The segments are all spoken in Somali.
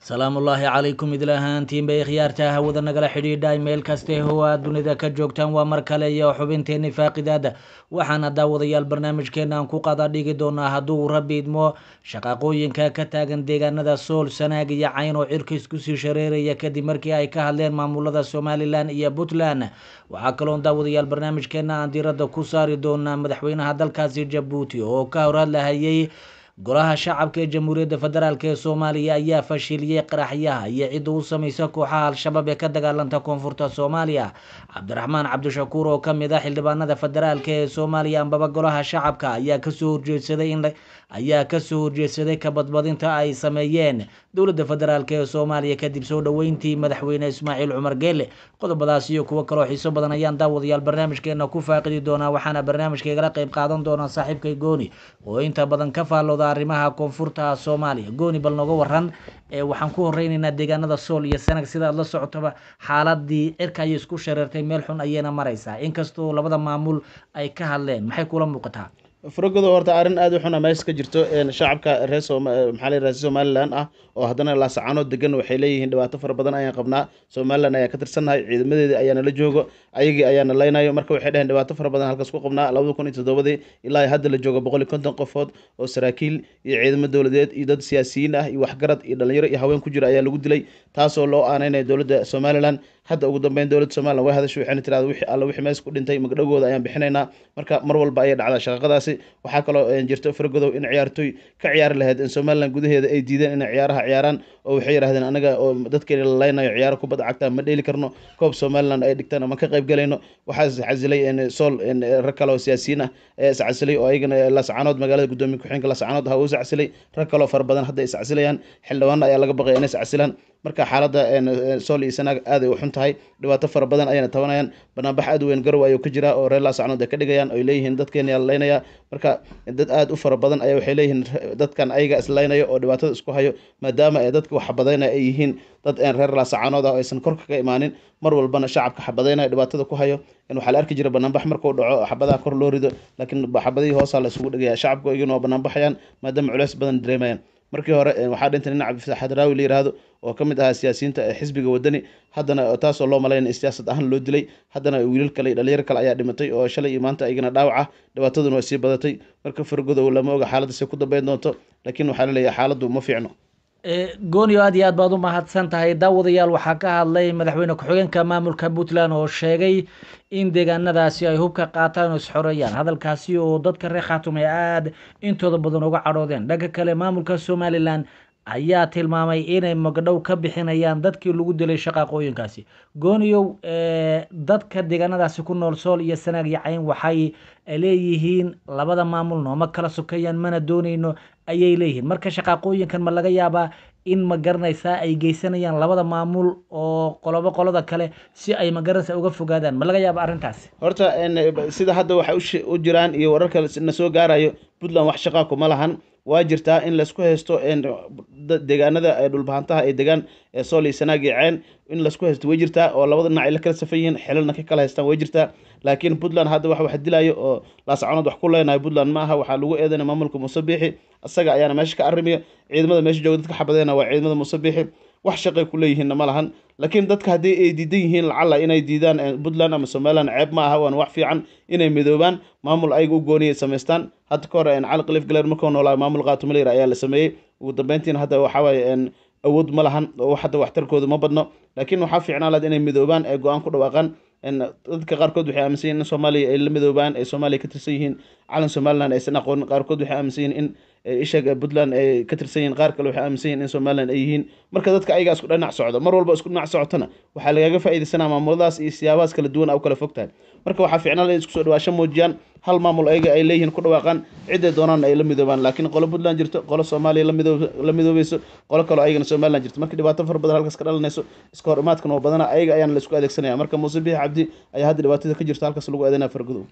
salaamullaahi calaykum idil ahaantiinbay khiyaarta hawada nagala xidhiidha meel kaste ho aad dunida ka joogtaan waa mar kale iyo xubinteenni faaqidaada waxaana daawadayaal barnaamijkeena aan ku qada dhigi doonaa hadduu rabbi idmo shaqaaqooyinka ka taagan deegaanada sool sanaag iyo cayn oo cirka isku sii shareeraya kadib markii ay ka hadleen maamulada somalilan iyo puntland waxaa kaloon daawadayaal barnaamijkeena aan diirada ku saari doonaa madaxweynaha dalkaasi jabuuti oo ka horhadlahayay golaha shacabka ee jamhuuriyadda federaalk ee soomaaliya ayaa fashiliyey qaraxyaha iyo cidda u samaysa kooxaha al-shabaab ee ka dagaalanta koonfurta soomaaliya cabdiraxmaan cabdishakuur oo kamid ah xildhibaanada federaalk ee soomaaliya ambaba golaha shacabka ayaa kasoo horjeedsaday in ayaa kasoo horjeedsaday kabadbadinta ay sameeyeen dowladda federaalk ee soomaaliya kadib soo dhoweyntii madaxweyne ismaaciil cumar geele qodobadaas iyo kuwo kaloo xiiso badan ayaan daawadayaal barnaamijkeena ku faaqidi doonaa waxaana barnaamijkaygala qayb qaadan doonaa saaxiibkay gooni oo inta badan ka faallooda arrimaha koonfurta soomaaliya gooni bal nooga waran waxaan ku horeyneynaa deegaanada sool iyo sanag sida aad la socotoba xaaladii cirka ayay isku shareertay meel xun ayeyna mareysaa inkastoo labada maamul ay ka hadleen maxay kula muuqataa farogooda horta arrin aada u xuna meesha ka jirto shacabka reer maxaa layiraha somalilan ah oo haddana laasacaanoo degan waxay leeyihiin dhibaato fara badan ayaan qabnaa somalilan ayaa ka tirsannahay ciidamadeedii ayaana la joogo ayagii ayaana laynayo marka waxay dheheen dhibaato fara badan halkaas ku qabnaa labada kun iyo toddobadii ilaa hadda la joogo boqol iyo konton qofood oo saraakiil iyo ciidamo dowladeed iyo dad siyaasiyiin ah iyo waxgarad iyo dhallinyaro iyo haween ku jira ayaa lagu dilay taasoo loo aaneynaya dowladda somalilan hadda ugu dambeyn dowlada somalilan way hadasha waxayna tirahda wixii alla wixii mees ku dhintay magdhowgooda ayaan bixinaynaa marka mar walba ayay dhacdaa shaqaqadaasi waxaa kaloo eh, jirto fargodow in ciyaartooy ka ciyaari lahayd in somalilan gudaheeda ay diideen inay ciyaaraha ciyaaraan oo waxay yidhahdeen anaga oo dadkayna lalaynayo ciyaaro kubadda cagta ma dheeli karno koob somalilan ay dhigtaan ama ka qayb galayno waxaas casilay eh, sool eh, rag kale siyaasiyiin ah ee iscasilay oo ayagana laascaanood magaalada guddoomiye ku-xeenka laascaanood ahaa u iscasilay rag kaloo fara badan hadda iscasilayaan xildhibaano ayaa laga baqaya inay iscasilaan marka xaaladda sool iyo sanaag aaday u xun xun tahay dhibaato fara badan ayayna tabanayaan banaanbax aad u weyn garow ayuu ka jiraa oo reer laasacnood ay ka dhigayaan oy leeyihiin dadkeena yaalalaynaya marka dad aad u fara badan ayaa waxay leeyihiin dadkan ayaga islaynaya oo dhibaatada isku hayo maadaama ay dadka wax ay yihiin dad reer laasacanood ah oo aysan korka ka imaanin mar walbana shacabka xabadaynaya dhibaatada ku hayo waxaa la arki jira banaanbax markuu dhaco xabadaha kor loo rido laakiin xabadihii hoosaa la isugu dhigaya shacabka waa banaanbaxayaan maadaama culeys badan dareemayaan markii hore eh, waxaa dhintay nin cabdifatax xadraawi la yirahdo oo ka mid ahaa siyaasiyiinta ee xisbiga wadani haddana eh, taasoo loo malayna siyaasad ahaan loo dilay haddana wiilal kale iyo dhalinyaro kale ayaa dhimatay oo shalay iyo maanta igana dhaawac ah dhibaataduna way sii badatay marka fargodow lama oga xaaladdaase ku dambeyn doonto laakiin waxaa la leeyahay xaaladdu ma fiicno E, goonio aad iyo aad baad u mahadsan tahay daawadayaal waxaa ka hadlay madaxweyne ku-xigeenka maamulka puntland oo sheegay in deegaanadaasi ay hubka qaataan oo isxoreeyaan hadalkaasi oo dadka reer khaatum ay aad intooda badan uga cadhoodeen dhanka kale maamulka somalilan ayaa tilmaamay inay magdhow ka bixinayaan dadkii lagu dilay shaqaaqooyinkaasi gooniyow eh, dadka deegaanadaasi ku nool sool iyo sanaag yacayn waxay leeyihiin labada maamul nooma kala sokayaan mana doonayno ayay leeyihiin marka shaqaaqooyinkan ma laga yaabaa in ma garanaysaa ay geysanayaan labada maamul oo qolobo qolada kale si ay magaranaysa uga fogaadaan ma laga yaaba arrintaas horta eh, sida hadda waxay u jiraan iyo wararka na soo gaarayo puntland wax shaqaaku ma lahan waa jirtaa in laysku haysto deegaanada dhulbahantaha ee degaan ee sool iyo sanaag iyo ceen in laysku haysto way jirtaa oo labada dhinac ay la kala safan yihiin xelalna ka kala haystaan way jirtaa laakiin puntland hadda wax wax dilayo oo laascoonad wax ku leenayo puntland maaha waxaa lagu eedanaya maamulka muuse biixi isaga ayaana meesha ka arrimaya ciidamada meesha jooga dadka xabadeena waa ciidamada muuse biixi wax shaqay ku leeyihiinna ma lahan laakiin dadka haddii ay diidan yihiin lacala inay diidaan eh, puntland ama somalilan ceeb ma aha waan wax fiican inay midoobaan maamul ayaga u gooniyay samaystaan hadda ka hore eh, cali kalif galeer markuu noolaa maamul kaatumalir ayaa la sameeyey ugu dambeyntiin hadda waxawaaye eh, awood ma lahan oo hadda waxtarkooda ma badno laakiin waxaa fiicnaalaad inay midoobaan ee go-aan ku dhawaaqaan dadka qaarkood waxay aaminsan yihin in soomaaliya ay la midoobaan ay soomaaliya ka tirsan yihiin calan somalilan aysan aqoonin qaarkood waxay aaminsan yihin in ishaga puntland ay ka tirsan yihiin qaar kale waxay aaminsan yihin in somalilan ay yihiin marka dadka ayagaa isku dhanac socdo mar walba isku dhinac socotona waxaa lagaga faa'iidaysanaa maamuladaas iyo siyaabahaas kala duwan a u kala fog tahay marka waxaa fiicnaan inay isku dhawaasho muujiyaan hal maamul ayaga ay leeyihiin ku dhawaaqaan ciday doonaan ay la midoobaan laakiin qolo puntland jirto qolo soomaaliya la midoobayso qolo kaleo ayagana somalilan jirto marka dhibaato fara badan halkaas ka dhalanayso iska hor imaadkan oo badana ayaga ayaana la isku adeegsanaya marka muuse biix cabdi ayaa hadda dhibaatada ka jirto halkaas lagu aadana fargudow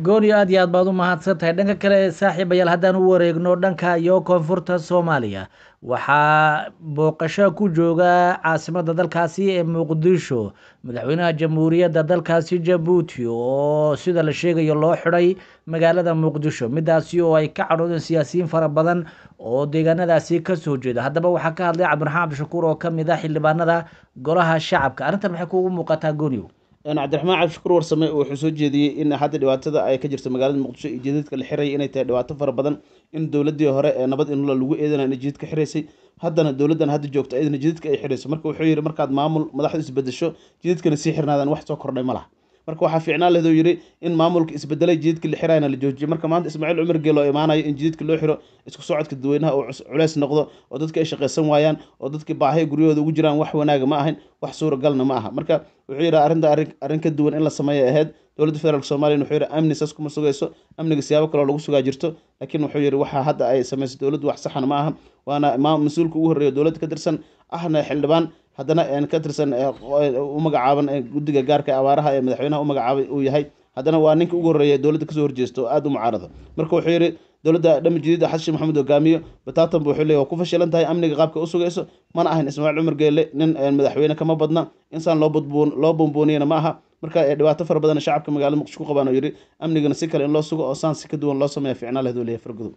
gooni aad iyo aad baad u mahadsan tahay dhanka kale saaxiib ayaal haddaan u wareegno dhanka iyo koonfurta soomaaliya waxaa booqasho ku jooga caasimada dalkaasi ee muqdisho madaxweynaha jamhuuriyadda dalkaasi jabuuti oo sida la sheegayo loo xidhay magaalada muqdisho midaasi oo ay ka cadhoodeen siyaasiyiin fara badan oo deegaanadaasi kasoo jeeda haddaba waxaa ka hadlay cabdiraxmaan cabdishakuur oo kamid a ah xildhibaanada golaha shacabka arrintan maxay kuugu muuqataa gooniyow cabdiraxmaan cabdi shukuur warsame wuxuu soo jeediyey in hadda dhibaatada ay ka jirto magaalada muqdisho iyo jadiidka la xiraya inay tahay dhibaato fara badan in dowladii hore ee nabad inula lagu eedana inay jadiidka xiraysay haddana dowladdan hadda joogto ayadana jidiidka ay xirayso marka wuxuu yidhi markaad maamul madaxdu isbedesho jidiidkana sii xirnaadaan wax soo kordhay ma laha marka waxaa fiicnaan lahedoo yidhi in maamulka isbedelay jididkii la xirayna la joojiyo marka maanta ismaaciil cumar geeloo imaanayo in jididka loo xiro isku socodka dadweynaha oo culeys noqdo oo dadki ay shaqaysan waayaan oo dadkii baahay guryahooda ugu jiraan wax wanaaga ma ahayn wax suuragalna ma aha marka wuxuu yidhaha arrinta arrin ka duwan in la sameeya ahayd dowladda federaalk somaliyan wuxuu yidhi amni saas kuma sugayso amniga siyaabo kaleo lagu sugaa jirto laakiin wuxuu yidhi waxa hadda ay samayso dowladdu wax saxan ma aha waana mas-uulka ugu horreeya dowladda ka tirsan ahna xildhibaan haddana eh, ka tirsan eh, eh, u magacaaban guddiga gaarka abaaraha ee madaxweynaha u magacaabay uu yahay haddana waa ninka ugu horreeya dowladda kasoo horjeesto oo aad u mucaarada marka wuxuu yidhi dowladda dhamajidiida xashi maxamed hogaamiyo bataatanba wuxuu leeya waa ku fashilan tahay amniga qaabka u sugayso mana ahayn ismaaciil cumar geelle nin madaxweyne kama badna insaan loo budbuun loo buunbuuniyana ma aha marka dhibaato fara badan shacabka magaalada muqdisho ku qabaan oo yidhi amnigana si kale in loo sugo oo saan si ka duwan loo sameeya ficnaa lahduu leeyahy fargudow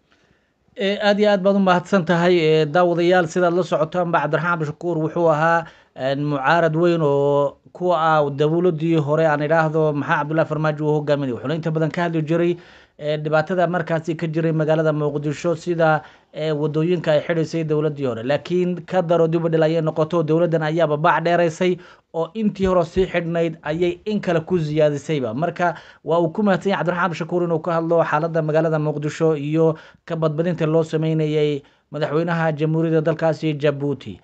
Eh, aad iyo aad baad u mahadsan tahay eh, daawadayaal sidaad la socotaan cabdiraxmaan abdishakuur wuxuu ahaa eh, mucaarad weyn oo kuwa ah dowladdii hore aan idhaahdo maxaa cabdullahi farmaajo uu hogaaminay wuxuuna inta badan ka hadli jiray dhibaatada markaasi ka jiray magaalada muqdisho sida wadooyinka ay xidhaysay dowladii hore laakiin ka daro dibadhel ayay noqoto dowladdan ayaaba bac dheeraysay oo intii hore sii xidhnayd ayay in kale ku ziyaadisayba marka waa uu ku mahadsanya cabdiraxmaan bashakuur inuu ka hadlo xaaladda magaalada muqdisho iyo ka badbadinta loo sameynayay madaxweynaha jamhuuriyadda dalkaasi jabuuti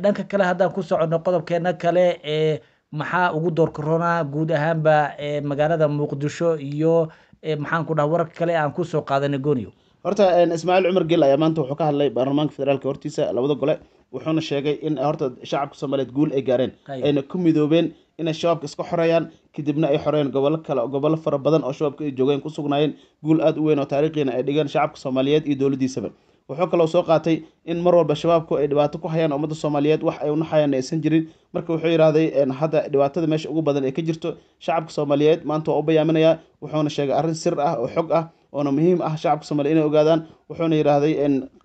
dhanka kale haddaan ku soconno qodobkeena kale maxaa ugu doorkaroonaa guud ahaanba magaalada muqdisho iyo maxaan ku dhaha warar kale aan kusoo qaadana gooniyo horta ismaaciil cumar gel ayaa maanta wuxuu ka hadlay baarlamaanka federaalk hortiisa labada gole wuxuuna sheegay in horta shacabka soomaaliyeed guul ay gaareen ayna ku midoobeen inay shabaabka iska xoreeyaan kadibna ay xoreen gobollo kale gobollo fara badan oo shabaabka ay joogeen ku sugnaayeen guul aada u weyn oo taariikhiina ay dhigeen shacabka soomaaliyeed iyo dowladdiisaba wuxuu kaloo soo qaatay in mar walba shabaabku ay dhibaato ku hayaan ummadda soomaaliyeed wax ay unaxayaan aysan jirin marka wuxuu yidhaahday hadda dhibaatada meesha ugu badan ee ka jirto shacabka soomaaliyeed maanta waa u bayaaminayaa wuxuuna sheegay arrin sir ah oo xog ah oona muhiim ah shacabka soomaliya inay ogaadaan wuxuuna yidhaahday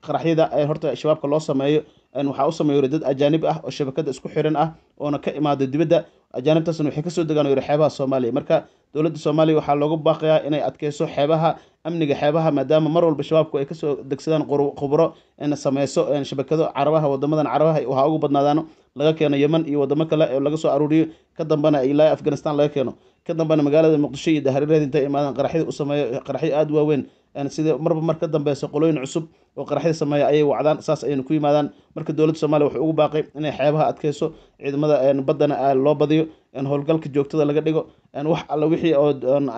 qaraxyada horta shabaabka loo sameeyo waxaa u sameeyo dad ajaanib ah oo shabakada isku xiran ah oona ka imaada dibadda ajaanibtaasna waxay kasoo degaan oo yihi xeebaha soomaaliya marka dowladda soomaaliya waxaa loogu baaqayaa inay adkeyso xeebaha amniga xeebaha maadaama mar walba shabaabku ay kasoo degsadaan khubro sameyso shabakado carabaha wadamadan carabaha waxaa ugu badnaadaan laga keeno yeman iyo wadamo kale oo laga soo aruuriyo ka dambana ilaa afghanistan laga keeno ka dambana magaalada muqdisho iyo daharireed intay imaadaan qaraxyada u sameeyo qaraxyo aada waaweyn sida marba mar ka dambeysa qolooyin cusub oo qaraxyada sameeya ayay wacdaan saas ayayna ku yimaadaan marka dowladda soomaaliya wuxuu ugu baaqay inay xeebaha adkeyso ciidamada baddana loo badiyo howlgalka joogtada laga dhigo wax alle wixii oo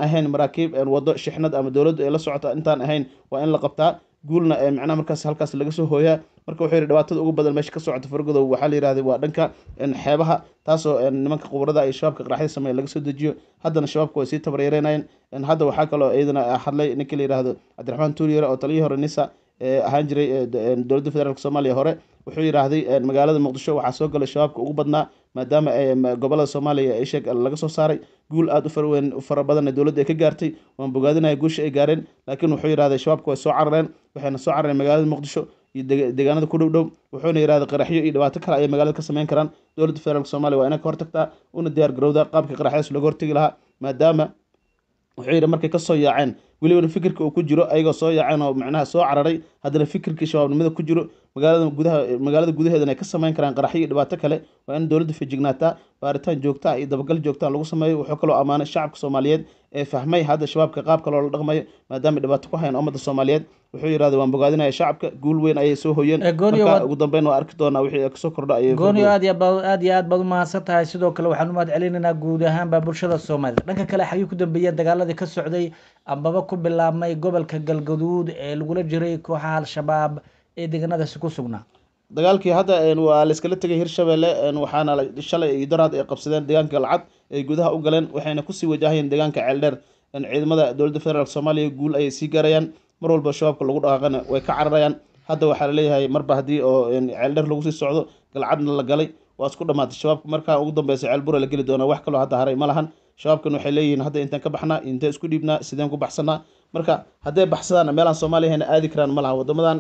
ahayn maraakiib waddo shixnad ama dowladdu ay la socota intaan ahayn waa in la qabtaa guulna ee eh, macnaha markaas halkaas laga soo hooyaa marka wuxuu yidhi dhibaatada ugu badan meesha ka socota fargodo waxaa la yidhahday waa dhanka xeebaha taasoo nimanka khubarada ay shabaabka qaraxda sameeya laga soo dejiyo haddana shabaabka way sii tabaryareynayeen hadda waxaa kaloo iyadana ah, hadlay ninka la yidhaahdo cabdiraxmaan tuuriyere oo taliyihii hore nisa ahaan jiray dowladda federaalk soomaaliya hore wuxuu yidhaahday magaalada muqdisho waxaa soo galay shabaabka ugu badnaa maadaama gobolada soomaaliya ishee laga soo saaray guul aada u farweyn u fara badanna dowladda ay ka gaartay waan bogaadinaya guusha ay gaareen laakiin wuxuu yidhahday shabaabka way soo carareen waxayna soo carareen magaalada muqdisho iyo deegaanada ku dhowdhow wuxuuna yidhahday qaraxyo iyo dhibaato kale ayay magaalada ka sameyn karaan dowladda federaalk soomaaliya waa inay ka hortagtaa una diyaar garowdaa qaabka qaraxyadaas looga hortegi lahaa maadaama wuxuu yidhi markay kasoo yaaceen welibana fikirka uu ku jiro ayagoo soo yaaceen oo macnaha soo cararay haddana fikirkii shabaabnimada ku jiro magaalada gudaha magaalada gudaheedana ay ka sameyn karaan qaraxyo dhibaato kale waa in dowladda feejignaataa baaritaan joogtaa ah iyo dabagal joogtaa ah lagu sameeyo wuxuu kaloo amaanay shacabka soomaaliyeed ee fahmay hadda shabaabka qaabka loola dhaqmayo maadaama dhibaato ku hayan ummadda soomaaliyeed wuxuu yidhahda waan bogaadinaya shacabka guul weyn ayay soo hoyeen eh, marka ugu dambeyn waa arki doonaa wixii kasoo kordha ayay aad iyo aad iyo aad baad u mahadsan tahay sidoo kale waxaan u mahad celinaynaa guud ahaanba bulshada soomaalida dhanka kale xaggii ku dambeeyeen dagaaladii ka socday ambaba ku bilaabmay gobolka galgaduud ee lagula jiray kooxaha al-shabaab ee deegaanadaasi ku sugnaa dagaalkii hadda waa layskala iskala tegay hirshabelle waxaana shalay iyo daraad ay qabsadeen deegaanka galcad ay gudaha u galeen waxayna kusii wajahayeen deegaanka ceeldheer ciidamada dowladda federaalk soomaaliya guul ayay sii gaarayaan mar walba shabaabka lagu dhaqaaqana way ka cararayaan hadda waxaa la leeyahay marba haddii oo ceeldheer lagu sii socdo galcadna la galay waa isku dhamaatay shabaabka markaa ugu dambeysa ceelbura la geli doona wax kaloo hadda haray ma lahan shabaabkan waxay leeyihiin hadda intaan ka baxnaa intaan isku dhiibnaa sideen ku baxsanaa marka hadday baxsadaan meelaan soomaaliya aadi karaan ma lahan wadamadan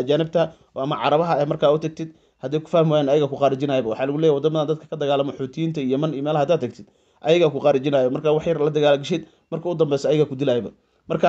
ajaanibta ama carabaha ee markaa u tagtid hadday ku fahmi waayaan ayaga ku qaarijinayaba waxaa lagu leeyahy wadamadan dadka ka dagaalamo xuutiyiinta yeman iyo meelaha haddaad tagtid ayagaa ku qaarijinayo marka wax yar la dagaala geshid marka u dambeysa ayagaa ku dilayba marka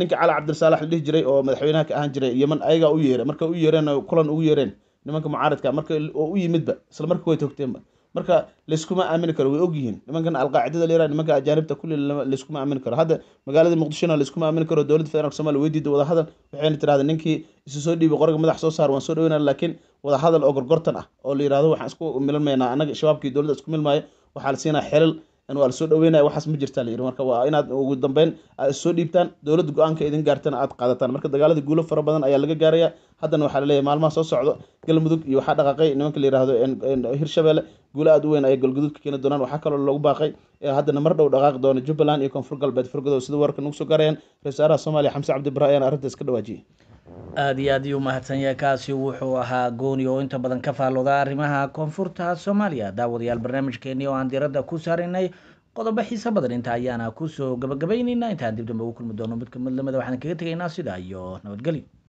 ninka cali cabdisaalax la dhihi jiray oo madaxweynaha ka ahaan jiray yeman ayagaa u yeeray marka u yeereen kulan ugu yeereen nimanka mucaaradka marka oo u yimidba isla marka way togteenba marka layskuma aamini karo way ogyihiin nimankan alqaacidada leera nimanka ajaanibta kulli layskuma aamini karo hadda magaalada muqdishona layskuma aamini karo dowladda federaalk somaliya way diida wadahadal waxayna tirahda ninkii isu soo dhiibay qoriga madax soo saar waan soo dhaweyna laakiin wadahadal oo gorgortan ah oo la yirahdo waxaan isku milmaynaa annaga shabaabkii dowladda isku milmaayo waxaa la siinaa xelal n waa soo dhaweynaya waxaas ma jirtaa layidhi marka waa inaad ugu dambeyn aad issoo dhiibtaan dowladda go-aanka idin gaartana aad qaadataan marka dagaalada guulo fara badan ayaa laga gaaraya haddana waxaa laleeyahy maalmaha soo socdo galmudug iyo waxaa dhaqaaqay nimanka la yihahdo hirshabelle guulo aad u weyn ayay galguduudka keeni doonaan waxaa kaloo loogu baaqay haddana mar dhow dhaqaaqi doona jubbaland iyo koonfur galbeed furgadow sida wararka nagu soo gaarayaan ra-isul wasaaraha soomaaliya xamse cabdi bara ayaana arrintaas ka dhawaajiyay aada iyo aad ayuu mahadsanyahay kaasi wuxuu ahaa gooni oo inta badan ka faalooda arrimaha koonfurta soomaaliya daawadayaal barnaamijkeenii oo aan diradda ku saarinay qodobo xiise badan inta ayaana kusoo gabagabayneynaa intaan dib dambe ugu kulmi doono mid ka lamida waxaan kaga tegaynaa sidaa iyo nabadgelyo